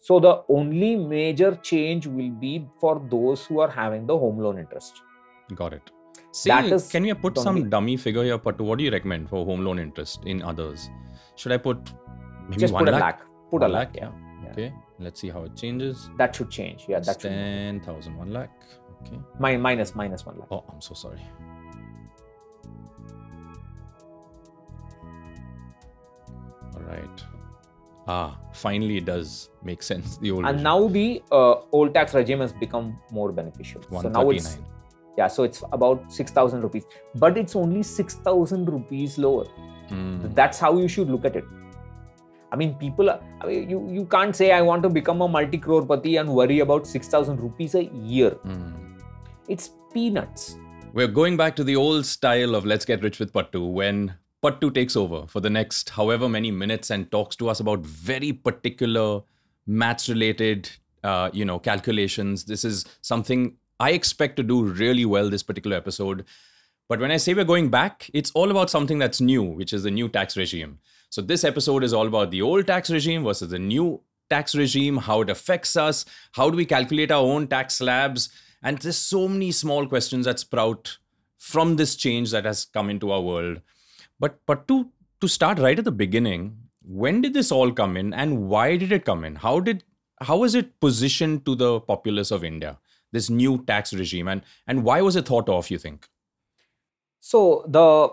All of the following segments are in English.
So the only major change will be for those who are having the home loan interest. Got it. See, can we put some only. dummy figure here, But What do you recommend for home loan interest in others? Should I put maybe Just one put lakh? lakh? Put one a lakh, lakh yeah. yeah. Okay, let's see how it changes. That should change. Yeah, That's 10,000, 1 lakh. Okay. Min- minus, minus 1 lakh. Oh, I'm so sorry. All right ah, finally it does make sense. The old and regime. now the uh, old tax regime has become more beneficial. So now it's yeah, so it's about six thousand rupees, but it's only six thousand rupees lower. Mm. That's how you should look at it. I mean, people. Are, I mean, you you can't say I want to become a multi crore pati and worry about six thousand rupees a year. Mm. It's peanuts. We're going back to the old style of let's get rich with patu when Pattu takes over for the next however many minutes and talks to us about very particular maths related, uh, you know, calculations. This is something I expect to do really well this particular episode. But when I say we're going back, it's all about something that's new, which is the new tax regime. So this episode is all about the old tax regime versus the new tax regime, how it affects us, how do we calculate our own tax slabs, and there's so many small questions that sprout from this change that has come into our world. But but to to start right at the beginning, when did this all come in and why did it come in? How did how was it positioned to the populace of India? This new tax regime and and why was it thought of, you think? So the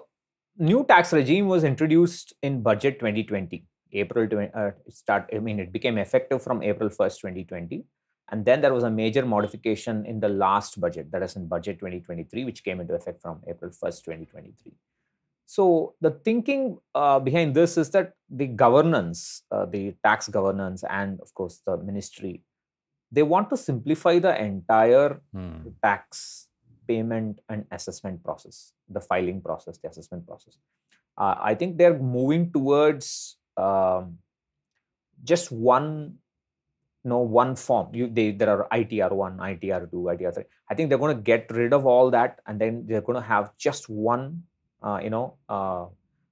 new tax regime was introduced in budget 2020 april uh, start i mean it became effective from april 1st 2020 and then there was a major modification in the last budget that is in budget 2023 which came into effect from april 1st 2023 so the thinking uh, behind this is that the governance, uh, the tax governance, and of course the ministry, they want to simplify the entire hmm. tax payment and assessment process, the filing process, the assessment process. Uh, I think they're moving towards um, just one, no one form. You, they, there are ITR one, ITR two, ITR three. I think they're going to get rid of all that, and then they're going to have just one uh, you know, uh,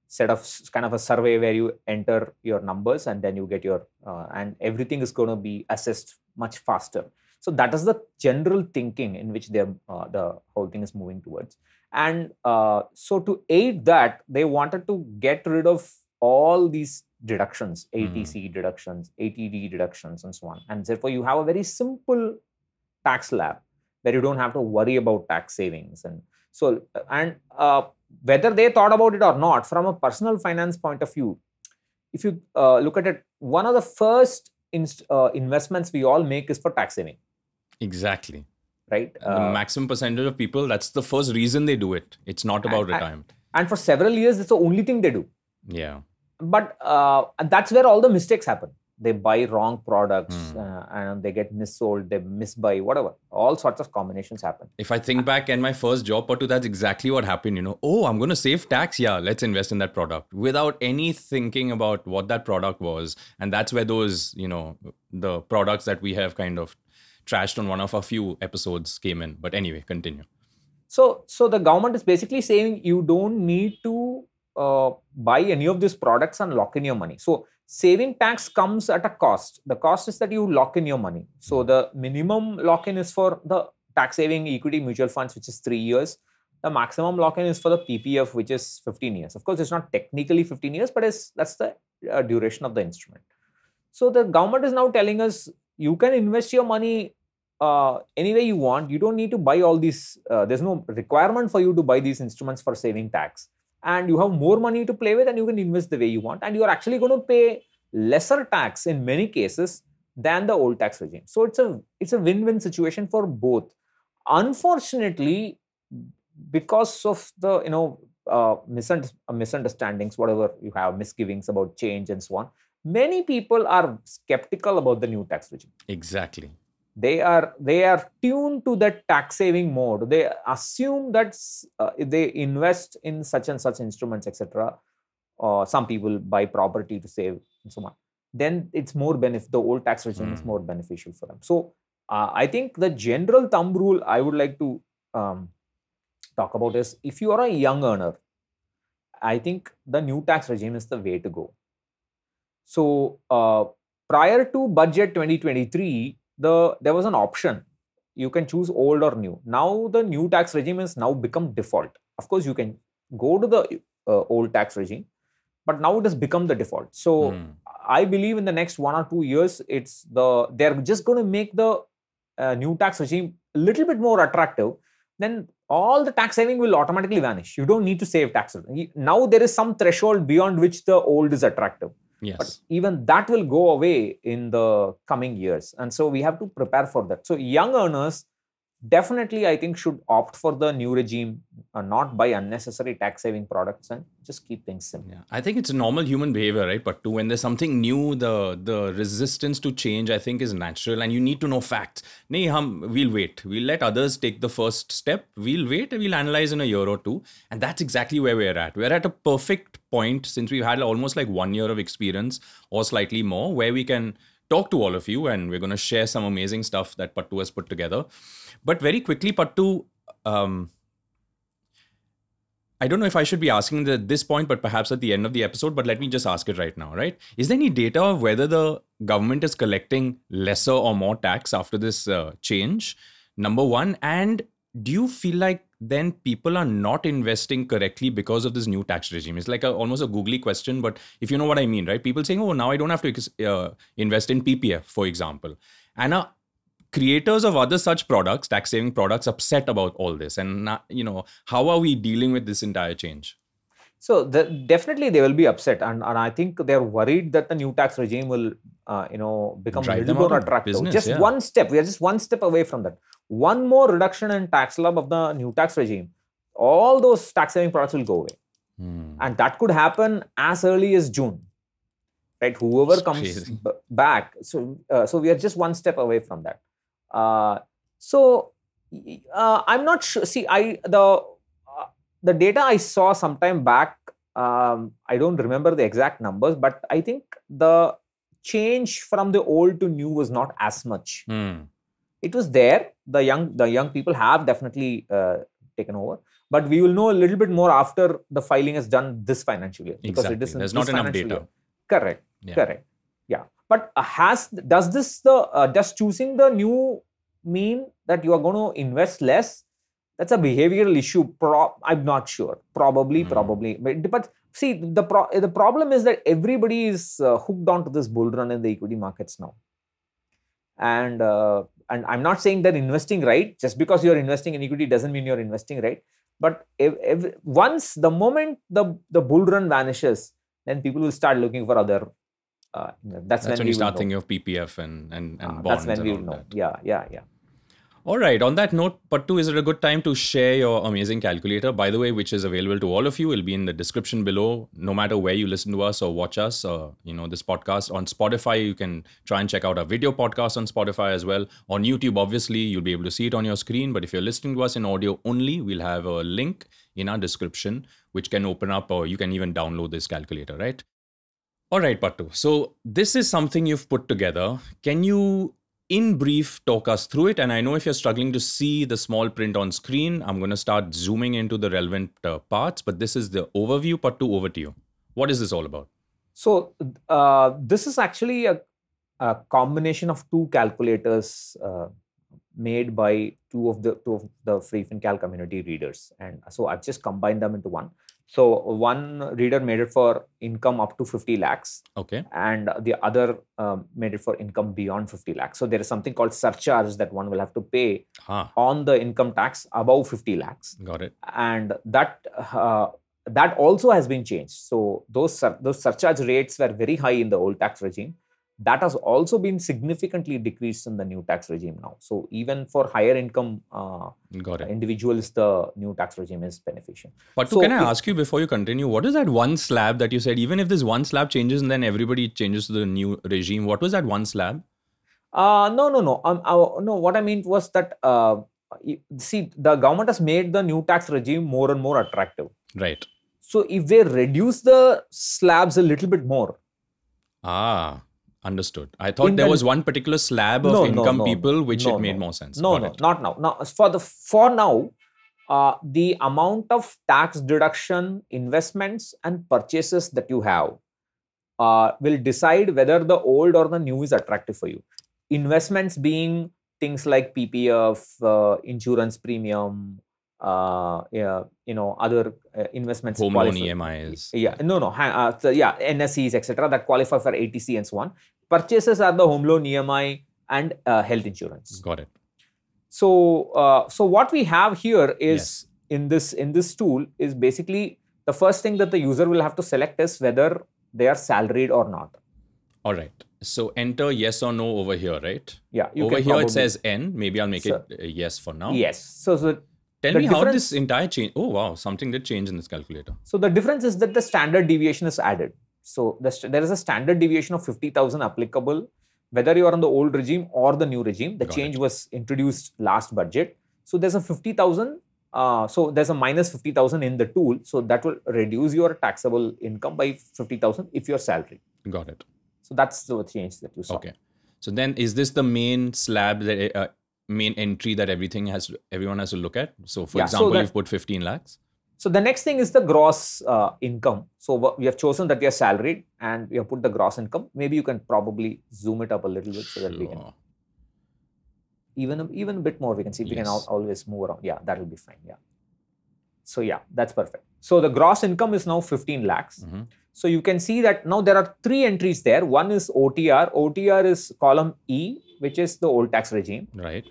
set of kind of a survey where you enter your numbers and then you get your uh, and everything is going to be assessed much faster. So that is the general thinking in which the whole thing is moving towards. And so to aid that, they wanted to get rid of all these deductions, ATC mm. Mm-hmm. deductions, ATD deductions, and so on. And therefore, you have a very simple tax lab where you don't have to worry about tax savings. And so, and uh, whether they thought about it or not, from a personal finance point of view, if you uh, look at it, one of the first uh, investments we all make is for tax saving. Exactly. Right. Uh, maximum percentage of people, that's the first reason they do it. It's not about and, retirement. And for several years, it's the only thing they do. Yeah. But uh, that's where all the mistakes happen they buy wrong products mm. uh, and they get missold, they misbuy, whatever. All sorts of combinations happen. If I think back and my first job or two, that's exactly what happened. You know, oh, I'm going to save tax. Yeah, let's invest in that product without any thinking about what that product was. And that's where those, you know, the products that we have kind of trashed on one of our few episodes came in. But anyway, continue. So, so the government is basically saying you don't need to uh, buy any of these products and lock in your money. So saving tax comes at a cost. The cost is that you lock in your money. So the minimum lock in is for the tax saving equity mutual funds, which is three years. The maximum lock in is for the PPF, which is 15 years. Of course, it's not technically 15 years, but it's, that's the uh, duration of the instrument. So the government is now telling us you can invest your money uh, any way you want. You don't need to buy all these. Uh, there's no requirement for you to buy these instruments for saving tax and you have more money to play with and you can invest the way you want and you are actually going to pay lesser tax in many cases than the old tax regime so it's a it's a win-win situation for both unfortunately because of the you know uh, misunderstandings whatever you have misgivings about change and so on many people are skeptical about the new tax regime exactly they are they are tuned to that tax saving mode they assume that uh, they invest in such and such instruments etc uh, some people buy property to save and so on then it's more benefit the old tax regime mm. is hmm. more beneficial for them so uh, i think the general thumb rule i would like to um, talk about is if you are a young earner i think the new tax regime is the way to go so uh, prior to budget 2023 the there was an option you can choose old or new. Now the new tax regime has now become default. Of course, you can go to the uh, old tax regime, but now it has become the default. So mm. I believe in the next one or two years, it's the they're just going to make the uh, new tax regime a little bit more attractive. Then all the tax saving will automatically vanish. You don't need to save taxes. Now there is some threshold beyond which the old is attractive. Yes. But even that will go away in the coming years. And so we have to prepare for that. So young earners definitely I think should opt for the new regime, uh, not buy unnecessary tax saving products and just keep things simple. Yeah. I think it's a normal human behavior, right? But to when there's something new, the the resistance to change I think is natural, and you need to know facts. Nee, hum, we'll wait. We'll let others take the first step. We'll wait. We'll analyze in a year or two, and that's exactly where we're at. We're at a perfect point since we've had almost like one year of experience or slightly more, where we can talk to all of you, and we're going to share some amazing stuff that Pattu has put together. But very quickly, Pattu, um, I don't know if I should be asking at this point, but perhaps at the end of the episode, but let me just ask it right now, right? Is there any data of whether the government is collecting lesser or more tax after this uh, change? Number one. And do you feel like then people are not investing correctly because of this new tax regime. It's like a, almost a googly question, but if you know what I mean, right? People saying, oh, now I don't have to uh, invest in PPF, for example. And uh, creators of other such products, tax saving products, upset about all this? And, uh, you know, how are we dealing with this entire change? So the, definitely they will be upset, and, and I think they're worried that the new tax regime will, uh, you know, become Drive a little more attractive. Business, just yeah. one step. We are just one step away from that one more reduction in tax slab of the new tax regime, all those tax saving products will go away. Mm. And that could happen as early as June. Right? Whoever it's comes b- back, so uh, so we are just one step away from that. Uh, so uh, I'm not sure. See, I the uh, the data I saw sometime back, um, I don't remember the exact numbers, but I think the change from the old to new was not as much. Mm it was there. The young the young people have definitely uh, taken over, but we will know a little bit more after the filing is done this financial year because exactly. it is There's not enough data. Year. Correct. Yeah. Correct. Yeah. But uh, has does this the uh, does choosing the new mean that you are going to invest less? That's a behavioral issue. Pro- I'm not sure. Probably, mm. probably. But, see, the pro- the problem is that everybody is uh, hooked onto this bull run in the equity markets now, and uh, and i'm not saying that investing right just because you're investing in equity doesn't mean you're investing right but if, if, once the moment the the bull run vanishes then people will start looking for other uh, that's, that's when, when you start thinking of ppf and and, and uh, bonds that's when we know that. yeah yeah yeah all right. On that note, Pattu, is it a good time to share your amazing calculator? By the way, which is available to all of you, it'll be in the description below. No matter where you listen to us or watch us, or, uh, you know this podcast on Spotify, you can try and check out our video podcast on Spotify as well. On YouTube, obviously, you'll be able to see it on your screen. But if you're listening to us in audio only, we'll have a link in our description which can open up, or you can even download this calculator, right? All right, Pattu. So this is something you've put together. Can you in brief, talk us through it. And I know if you're struggling to see the small print on screen, I'm going to start zooming into the relevant uh, parts. But this is the overview. Part two, over to you. What is this all about? So, uh, this is actually a, a, combination of two calculators uh, made by two of the two of the free FinCal community readers. And so, I've just combined them into one. So one reader made it for income up to 50 lakhs. Okay. And the other um, made it for income beyond 50 lakhs. So there is something called surcharge that one will have to pay ah. on the income tax above 50 lakhs. Got it. And that uh, that also has been changed. So those sur- those surcharge rates were very high in the old tax regime that has also been significantly decreased in the new tax regime now. So even for higher income uh, individuals, the new tax regime is beneficial. But so can I ask you before you continue, what is that one slab that you said? Even if this one slab changes and then everybody changes to the new regime, what was that one slab? Uh, no, no, no. Um, uh, no, what I meant was that uh, see, the government has made the new tax regime more and more attractive. Right. So if they reduce the slabs a little bit more. Ah Understood. I thought in there the, was one particular slab of no, income no, no, people which it made more sense. No, no, not now. Now, for the for now, uh, the amount of tax deduction, investments, and purchases that you have uh, will decide whether the old or the new is attractive for you. Investments being things like PPF, uh, insurance premium, uh, yeah, you know, other uh, investments. Home loan EMIs. Yeah, no, no, uh, so yeah, NSEs, etc. That qualify for ATC and so on purchases are the home loan EMI and uh, health insurance. Got it. So, uh, so what we have here is yes. in this in this tool is basically the first thing that the user will have to select is whether they are salaried or not. All right. So enter yes or no over here, right? Yeah. over here it says N. Maybe I'll make sir. it uh, yes for now. Yes. So, so Tell me how this entire change. Oh wow, something did change in this calculator. So the difference is that the standard deviation is added. So the there is a standard deviation of 50,000 applicable, whether you are on the old regime or the new regime. The Got change it. was introduced last budget. So there's a 50,000. Uh, so there's a minus 50,000 in the tool. So that will reduce your taxable income by 50,000 if your salary. Got it. So that's the change that you saw. Okay. So then, is this the main slab the uh, main entry that everything has everyone has to look at? So, for yeah, example, so that, you've put 15 lakhs. So the next thing is the gross uh, income. So we have chosen that we are salaried and we have put the gross income. Maybe you can probably zoom it up a little bit so that we can even even a bit more. We can see yes. we can always move around. Yeah, that will be fine. Yeah. So yeah, that's perfect. So the gross income is now 15 lakhs. Mm -hmm. So you can see that now there are three entries there. One is OTR. OTR is column E, which is the old tax regime. Right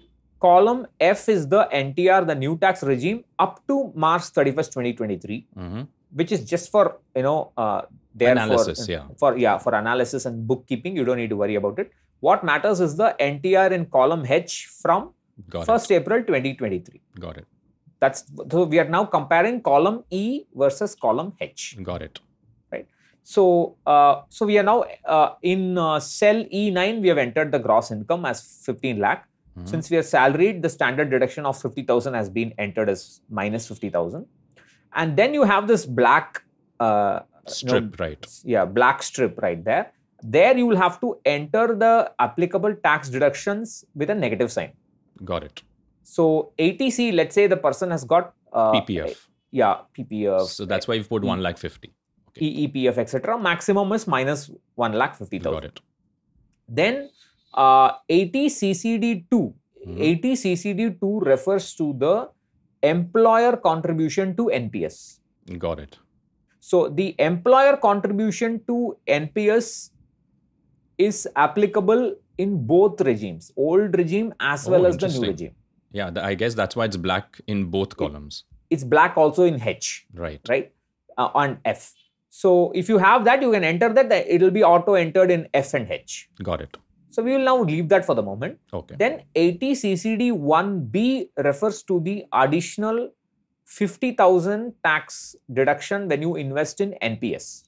column F is the NTR, the new tax regime, up to March 31st, 2023, mm-hmm. which is just for, you know, uh, there analysis, for, yeah. for, yeah, for analysis and bookkeeping. You don't need to worry about it. What matters is the NTR in column H from Got 1st it. April 2023. Got it. That's so we are now comparing column E versus column H. Got it. Right. So uh, so we are now uh, in uh, cell E9 we have entered the gross income as 15 lakh Mm-hmm. Since we are salaried, the standard deduction of 50,000 has been entered as minus 50,000. And then you have this black uh, strip, no, right? Yeah, black strip right there. There you will have to enter the applicable tax deductions with a negative sign. Got it. So ATC, let's say the person has got uh, PPF. Yeah, PPF. So that's why you've put 1 lakh 50. Okay. EEPF, etc. Maximum is minus 1 lakh 50,000. Got it. Then atccd CCD2. Mm-hmm. CCD2 refers to the employer contribution to NPS. Got it. So the employer contribution to NPS is applicable in both regimes, old regime as oh, well as the new regime. Yeah, I guess that's why it's black in both columns. it's black also in H. Right. Right. Uh, on F. So if you have that, you can enter that. It'll be auto entered in F and H. Got it. So we will now leave that for the moment. Okay. Then 80 CCD 1B refers to the additional 50,000 tax deduction when you invest in NPS.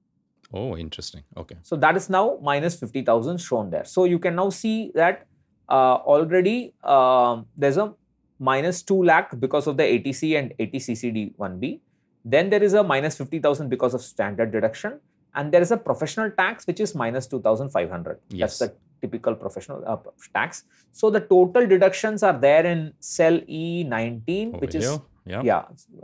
Oh, interesting. Okay. So that is now minus 50,000 shown there. So you can now see that uh, already uh, there's a minus 2 lakh because of the ATC and ATCCD 1B. Then there is a minus 50,000 because of standard deduction. And there is a professional tax, which is minus 2,500. Yes. That's the typical professional uh, tax. So the total deductions are there in cell E19, Over which here. is yeah. yeah,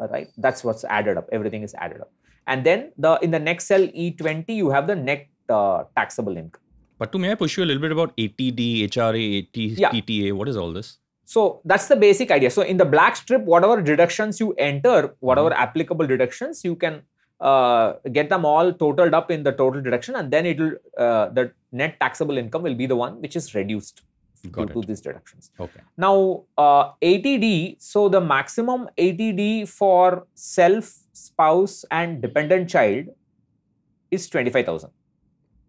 right. That's what's added up. Everything is added up, and then the in the next cell E20 you have the net uh, taxable income. But to may I push you a little bit about ATD, HRA, AT, yeah. TTA? What is all this? So that's the basic idea. So in the black strip, whatever deductions you enter, whatever mm-hmm. applicable deductions, you can uh, get them all totaled up in the total deduction and then it'll uh, the net taxable income will be the one which is reduced Got due it. to these deductions. Okay. Now uh, ATD, so the maximum ATD for self, spouse, and dependent child is twenty-five thousand.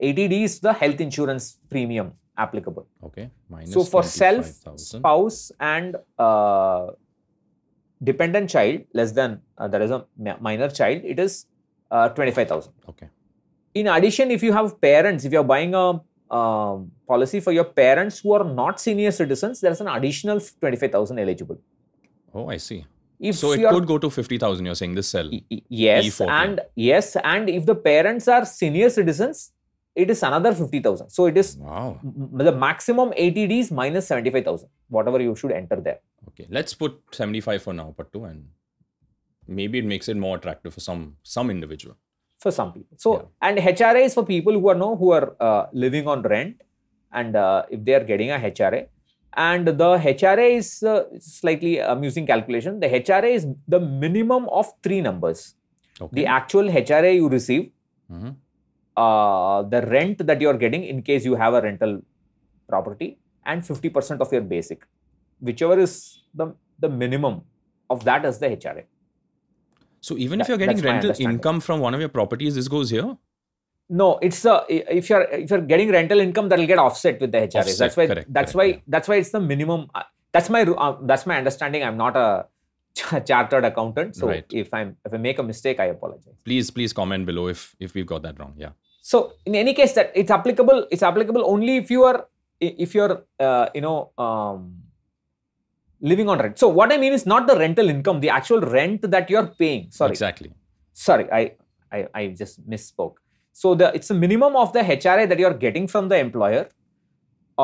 ATD is the health insurance premium applicable. Okay. Minus so for self, 000. spouse, and uh, dependent child less than uh, there is a minor child, it is uh, 25,000. Okay. In addition, if you have parents, if you're buying a policy for your parents who are not senior citizens, there's an additional 25,000 eligible. Oh, I see. If so it could go to 50,000, you're saying this cell. yes, e and yes, and if the parents are senior citizens, it is another 50,000. So it is wow. M- the maximum ATD is minus 75,000, whatever you should enter there. Okay, let's put 75 for now, two and maybe it makes it more attractive for some some individual for some people so yeah. and hra is for people who are no who are uh, living on rent and uh, if they are getting a hra and the hra is uh, slightly amusing calculation the hra is the minimum of three numbers okay. the actual hra you receive mm-hmm. Uh, the rent that you are getting in case you have a rental property and 50% of your basic whichever is the, the minimum of that is the hra so even that, if you're getting rental income from one of your properties, this goes here. No, it's the if you're if you're getting rental income, that'll get offset with the HRAs. Offset, that's why correct, that's correct, why yeah. that's why it's the minimum. Uh, that's my uh, that's my understanding. I'm not a chartered accountant, so right. if I'm if I make a mistake, I apologize. Please please comment below if if we've got that wrong. Yeah. So in any case, that it's applicable. It's applicable only if you are if you're uh, you know. Um, living on rent. So what I mean is not the rental income, the actual rent that you're paying. Sorry. Exactly. Sorry, I I, I just misspoke. So the it's the minimum of the HRA that you're getting from the employer,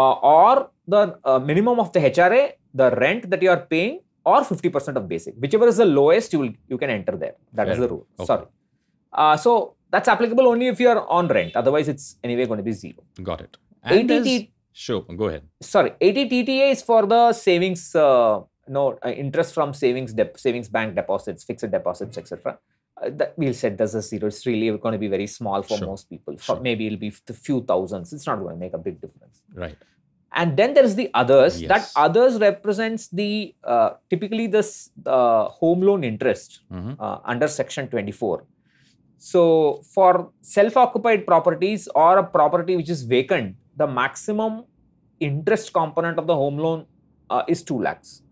uh, or the uh, minimum of the HRA, the rent that you are paying, or 50% of basic, whichever is the lowest you will you can enter there. That Fair. is the rule. Okay. Sorry. Uh, so that's applicable only if you are on rent. Otherwise, it's anyway going to be zero. Got it. And ATT, Sure, go ahead. Sorry, 80 TTA is for the savings, uh, no, uh, interest from savings, savings bank deposits, fixed deposits, etc. Uh, that we'll set this as zero. It's really going to be very small for sure. most people. For sure. Maybe it'll be a few thousands. It's not going to make a big difference. Right. And then there's the others. Yes. That others represents the uh, typically this home loan interest mm-hmm. Uh, under Section 24. So for self-occupied properties or a property which is vacant, the maximum interest component of the home loan uh, is 2 lakhs.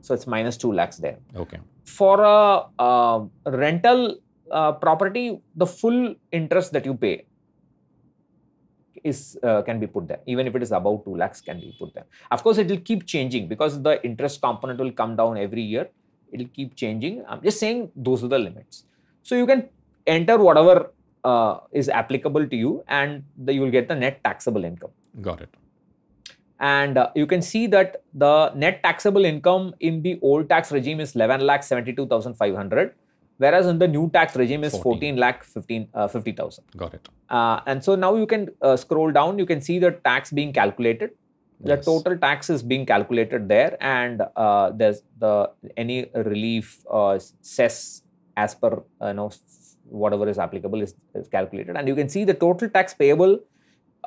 So it's minus 2 lakhs there. Okay. For a rental uh, property, the full interest that you pay is uh, can be put there. Even if it is about 2 lakhs can be put there. Of course, it will keep changing because the interest component will come down every year. It will keep changing. I'm just saying those are the limits. So you can enter whatever uh, is applicable to you and the, you will get the net taxable income. Got it. And uh, you can see that the net taxable income in the old tax regime is 11 lakh 72,500, whereas in the new tax regime is 14, 14 lakh 15, uh, 50,000. Got it. Uh, and so now you can uh, scroll down, you can see the tax being calculated. The total tax is being calculated there, and uh, there's the any relief uh, cess as per you know whatever is applicable is, is calculated. And you can see the total tax payable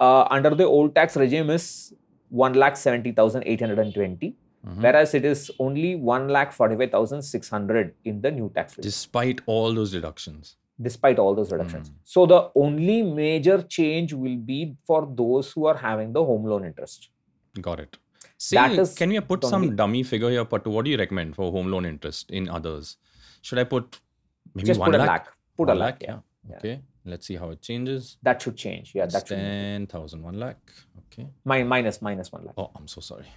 uh, under the old tax regime is 1,70,820. Mm-hmm. Whereas it is only 1,45,600 in the new tax regime. Despite all those deductions. Despite all those reductions. Mm. So the only major change will be for those who are having the home loan interest. Got it. See, can we put some dummy figure here? But what do you recommend for home loan interest in others? Should I put maybe just one put lakh? lakh? put one a lakh. lakh. Yeah. Okay. Let's see how it changes. That should change. Yeah. It's 10,000, 1 lakh. Okay. My, minus, minus 1 lakh. Oh, I'm so sorry.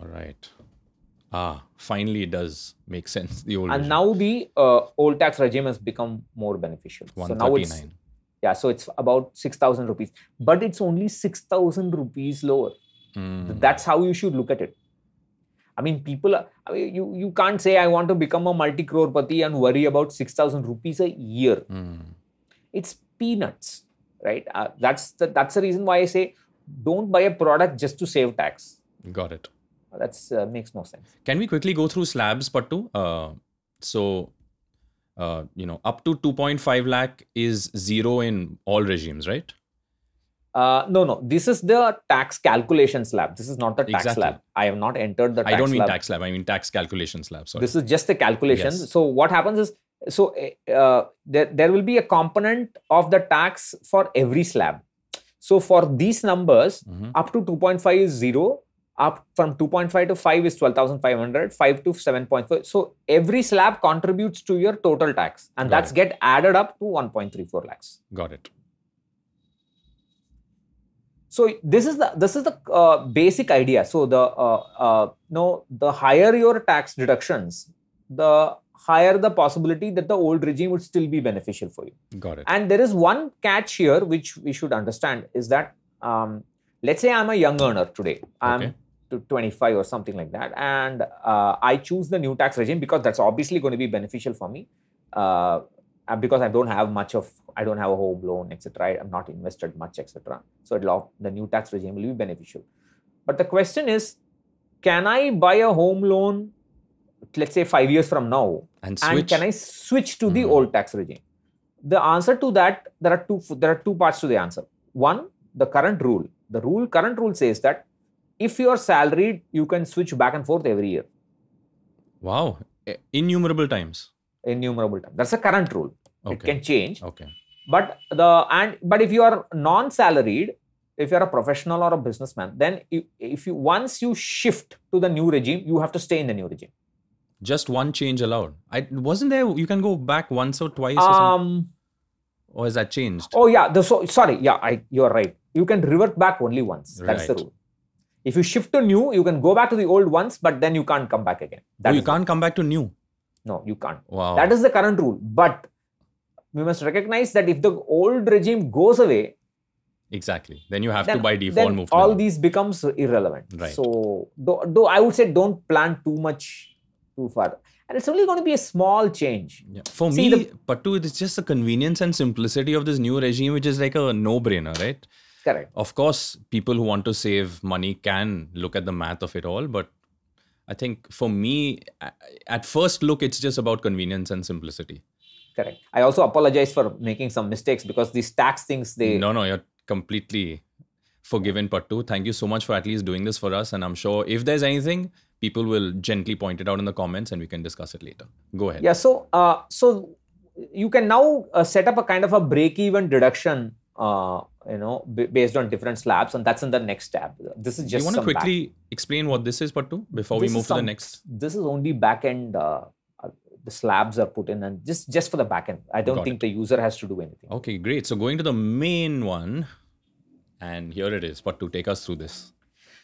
All right. Ah, finally it does make sense. The old and regime. now the uh, old tax regime has become more beneficial. So now it's yeah, so it's about six thousand rupees, but it's only six thousand rupees lower. Mm. That's how you should look at it. I mean, people, are, I mean, you, you can't say, I want to become a multi crore pati and worry about 6,000 rupees a year. Mm. It's peanuts, right? Uh, that's, the, that's the reason why I say don't buy a product just to save tax. Got it. That uh, makes no sense. Can we quickly go through slabs, Pattu? Uh, so, uh, you know, up to 2.5 lakh is zero in all regimes, right? Uh, no, no. This is the tax calculations lab. This is not the tax exactly. lab. I have not entered the. Tax I don't mean tax lab. I mean tax calculations lab. Sorry. This is just the calculation. Yes. So what happens is, so eh, uh, there there will be a component of the tax for every slab. So for these numbers, mm-hmm. up to 2.5 is zero. Up from 2.5 to 5 is 12,500. 5 to seven point five. So every slab contributes to your total tax, and Got that's it. get added up to 1.34 lakhs. Got it so this is the this is the uh, basic idea so the uh, uh, no the higher your tax deductions the higher the possibility that the old regime would still be beneficial for you got it and there is one catch here which we should understand is that um, let's say i'm a young earner today i'm okay. to 25 or something like that and uh, i choose the new tax regime because that's obviously going to be beneficial for me uh, uh, because I don't have much of, I don't have a home loan, etc. I'm not invested much, etc. So it'll, the new tax regime will be beneficial. But the question is, can I buy a home loan, let's say five years from now, and, and can I switch to mm-hmm. the hmm. old tax regime? The answer to that, there are two, there are two parts to the answer. One, the current rule. The rule, current rule says that if you're salaried, you can switch back and forth every year. Wow, innumerable times enumerable term. That's a current rule. Okay. It can change. Okay. But the and but if you are non-salaried, if you're a professional or a businessman, then if, if you once you shift to the new regime, you have to stay in the new regime. Just one change allowed. I wasn't there. You can go back once or twice. Or um, or, has that changed? Oh yeah. The, so sorry. Yeah, I you're right. You can revert back only once. Right. That's the rule. If you shift to new, you can go back to the old once, but then you can't come back again. That oh, you can't it. come back to new. No, you can't. Wow. That is the current rule. But we must recognize that if the old regime goes away, exactly, then you have then, to by default move. all these becomes irrelevant. Right. So, though, though I would say don't plan too much too far. And it's only going to be a small change. Yeah. For See, me, the, Pattu, it's just the convenience and simplicity of this new regime, which is like a no brainer, right? Correct. Of course, people who want to save money can look at the math of it all, but I think for me, at first look, it's just about convenience and simplicity. Correct. I also apologize for making some mistakes because these tax things, they. No, no, you're completely forgiven, Pattu. Thank you so much for at least doing this for us. And I'm sure if there's anything, people will gently point it out in the comments and we can discuss it later. Go ahead. Yeah. So, uh, so you can now uh, set up a kind of a break even deduction uh, you know, b- based on different slabs, and that's in the next tab. This is just. You want to quickly back- explain what this is, Patu, before this we move to the next? This is only backend. Uh, uh, the slabs are put in, and just just for the backend. I don't Got think it. the user has to do anything. Okay, great. So going to the main one, and here it is. Patu, take us through this.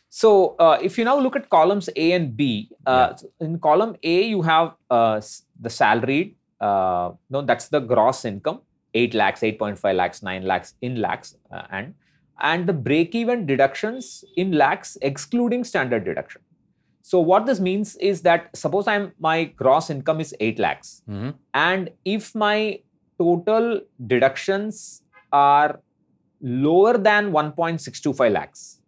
So uh, if you now look at columns A and B, uh, yeah. in column A you have uh, the salaried. Uh, no, that's the gross income 8 lakhs, 8.5 lakhs, 9 lakhs in lakhs uh, and and the break-even deductions in lakhs excluding standard deduction. So what this means is that suppose I'm my gross income is 8 lakhs mm-hmm. and if my total deductions are lower than 1.625 lakhs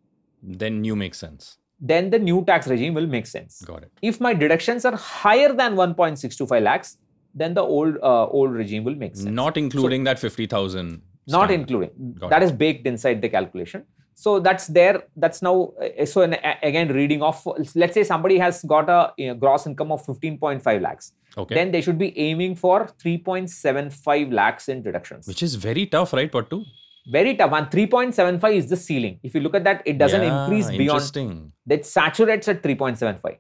then new makes sense. Then the new tax regime will make sense. Got it. If my deductions are higher than 1.625 lakhs then the old uh, old regime will make sense. Not including so, that 50,000. Not including. Got that it. is baked inside the calculation. So that's there. That's now. Uh, so an, again, reading off. Let's say somebody has got a you know, gross income of 15.5 lakhs. Okay. Then they should be aiming for 3.75 lakhs in deductions. Which is very tough, right, Patu? Very tough. And 3.75 is the ceiling. If you look at that, it doesn't yeah, increase beyond. That saturates at 3.75.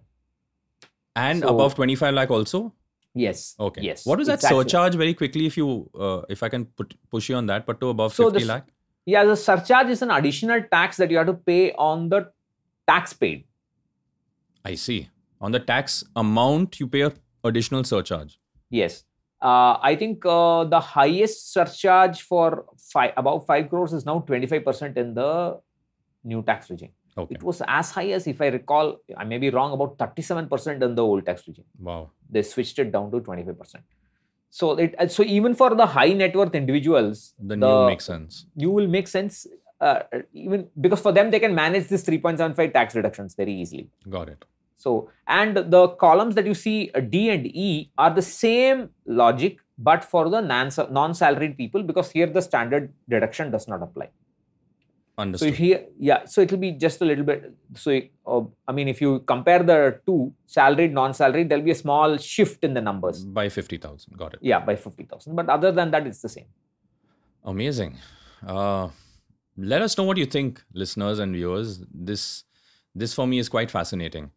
And so, above 25 lakh also? Yes. Okay. Yes. What was that exactly. surcharge? Very quickly, if you, uh, if I can put, push you on that, but to above so fifty the, lakh. Yeah, the surcharge is an additional tax that you have to pay on the tax paid. I see. On the tax amount, you pay a additional surcharge. Yes. Uh, I think uh, the highest surcharge for five, about 5 crores is now 25% in the new tax regime. Okay. It was as high as, if I recall, I may be wrong, about 37% in the old tax regime. Wow. They switched it down to 25%. So it uh, so even for the high net worth individuals, the, new makes sense. You will make sense uh, even because for them they can manage this 3.75 tax reductions very easily. Got it. So and the columns that you see uh, D and E are the same logic, but for the non-salaried people because here the standard deduction does not apply. Understood. So here, yeah, so it'll be just a little bit. So uh, I mean, if you compare the two, salaried, non-salaried, there'll be a small shift in the numbers by fifty thousand. Got it. Yeah, by fifty thousand. But other than that, it's the same. Amazing. Uh, let us know what you think, listeners and viewers. This this for me is quite fascinating.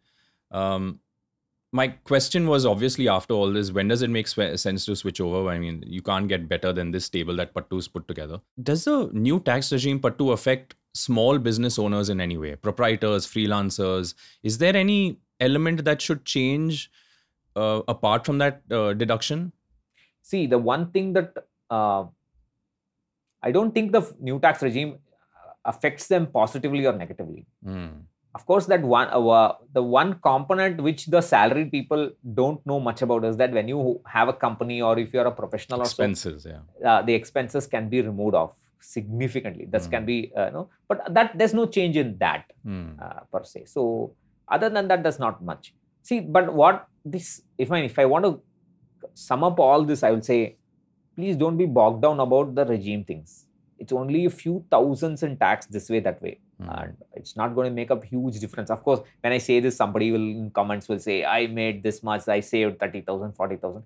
Um, my question was obviously after all this, when does it make sense to switch over? I mean, you can't get better than this table that has put together. Does the new tax regime Pattu affect small business owners in any way? Proprietors, freelancers? Is there any element that should change uh, apart from that uh, deduction? See, the one thing that uh, I don't think the new tax regime uh, affects them positively or negatively. Mm of course that one uh, the one component which the salaried people don't know much about is that when you have a company or if you are a professional expenses yeah uh, the expenses can be removed off significantly this mm. can be uh, no but that there's no change in that mm. uh, per se so other than that there's not much see but what this if i if i want to sum up all this i will say please don't be bogged down about the regime things it's only a few thousands in tax this way that way Mm. And it's not going to make a huge difference. Of course, when I say this, somebody will in comments will say, I made this much, I saved 30,000, 40,000.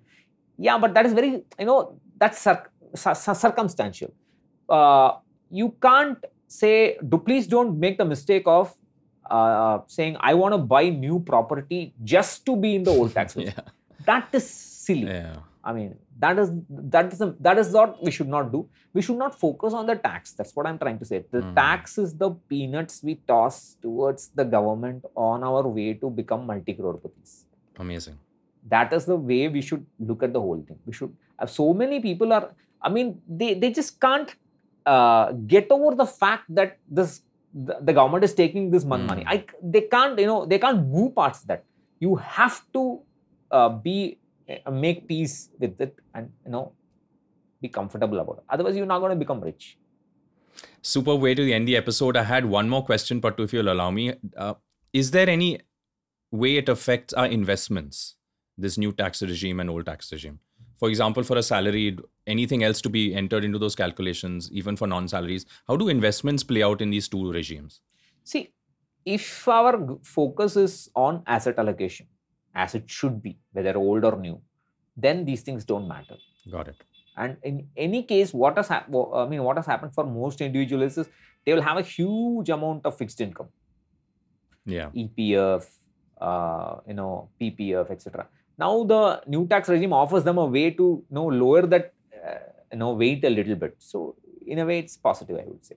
Yeah, but that is very, you know, that's cir- cir- circumstantial. Uh, you can't say, do please don't make the mistake of uh, saying, I want to buy new property just to be in the old tax. yeah. That is silly. Yeah. I mean, that is that is that is what we should not do. We should not focus on the tax. That's what I'm trying to say. The mm. tax is the peanuts we toss towards the government on our way to become multi-crorepati's. Amazing. That is the way we should look at the whole thing. We should. have uh, so many people are. I mean, they they just can't uh, get over the fact that this the, the government is taking this mm. money. I they can't you know they can't move past that. You have to uh, be uh, make peace with it and you know be comfortable about it. Otherwise, you're not going to become rich. Super way to end the episode. I had one more question, Patu, if you'll allow me. Uh, is there any way it affects our investments, this new tax regime and old tax regime? For example, for a salaried, anything else to be entered into those calculations, even for non salaries, how do investments play out in these two regimes? See, if our focus is on asset allocation, as it should be, whether old or new, then these things don't matter. Got it. And in any case, what has hap- I mean, what has happened for most individuals is they will have a huge amount of fixed income. Yeah. EPF, uh, you know, PPF, etc. Now the new tax regime offers them a way to you know lower that uh, you know weight a little bit. So in a way, it's positive, I would say.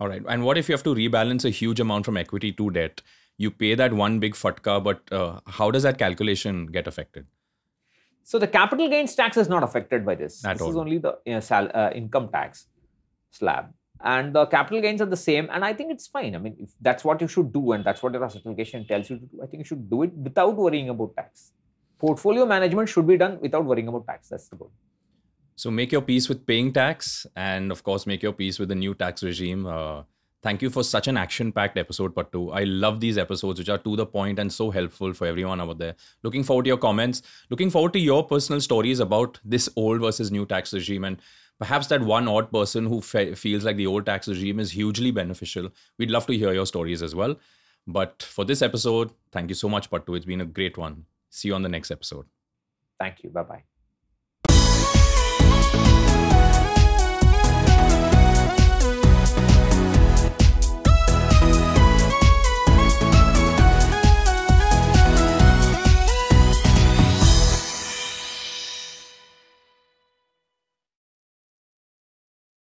All right. And what if you have to rebalance a huge amount from equity to debt? you pay that one big fatka, but uh, how does that calculation get affected? So the capital gains tax is not affected by this. At this all. is only the you know, sal- uh, income tax slab. And the capital gains are the same, and I think it's fine. I mean, if that's what you should do, and that's what the certification tells you to do, I think you should do it without worrying about tax. Portfolio management should be done without worrying about tax. That's the goal. So make your peace with paying tax, and of course, make your peace with the new tax regime. Uh, Thank you for such an action packed episode, Pattu. I love these episodes, which are to the point and so helpful for everyone out there. Looking forward to your comments. Looking forward to your personal stories about this old versus new tax regime and perhaps that one odd person who fe- feels like the old tax regime is hugely beneficial. We'd love to hear your stories as well. But for this episode, thank you so much, Pattu. It's been a great one. See you on the next episode. Thank you. Bye bye.